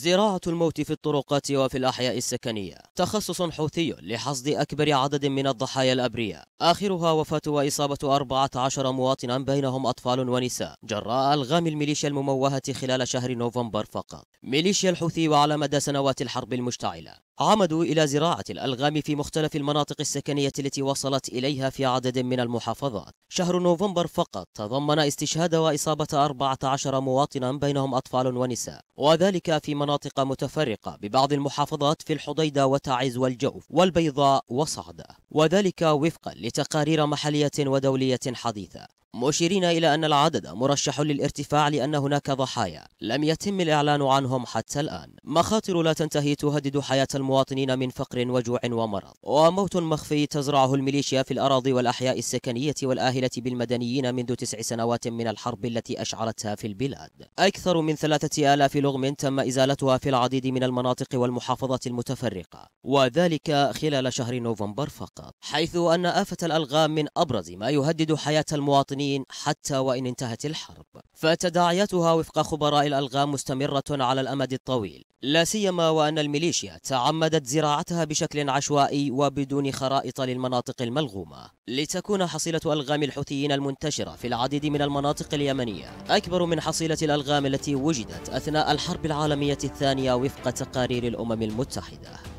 زراعة الموت في الطرقات وفي الأحياء السكنية تخصص حوثي لحصد أكبر عدد من الضحايا الأبرياء آخرها وفاة وإصابة 14 مواطنا بينهم أطفال ونساء جراء ألغام الميليشيا المموهة خلال شهر نوفمبر فقط ميليشيا الحوثي وعلى مدى سنوات الحرب المشتعلة عمدوا إلى زراعة الألغام في مختلف المناطق السكنية التي وصلت إليها في عدد من المحافظات شهر نوفمبر فقط تضمن استشهاد وإصابة 14 مواطنا بينهم أطفال ونساء وذلك في مناطق متفرقة ببعض المحافظات في الحضيدة وتعز والجوف والبيضاء وصعدة وذلك وفقا لتقارير محلية ودولية حديثة مشيرين إلى أن العدد مرشح للارتفاع لأن هناك ضحايا لم يتم الإعلان عنهم حتى الآن مخاطر لا تنتهي تهدد حياة المواطنين من فقر وجوع ومرض وموت مخفي تزرعه الميليشيا في الأراضي والأحياء السكنية والآهلة بالمدنيين منذ تسع سنوات من الحرب التي أشعلتها في البلاد أكثر من ثلاثة آلاف لغم تم إزالتها في العديد من المناطق والمحافظات المتفرقة وذلك خلال شهر نوفمبر فقط حيث أن آفة الألغام من أبرز ما يهدد حياة المواطنين المعنيين حتى وإن انتهت الحرب فتداعياتها وفق خبراء الألغام مستمرة على الأمد الطويل لا سيما وأن الميليشيا تعمدت زراعتها بشكل عشوائي وبدون خرائط للمناطق الملغومة لتكون حصيلة ألغام الحوثيين المنتشرة في العديد من المناطق اليمنية أكبر من حصيلة الألغام التي وجدت أثناء الحرب العالمية الثانية وفق تقارير الأمم المتحدة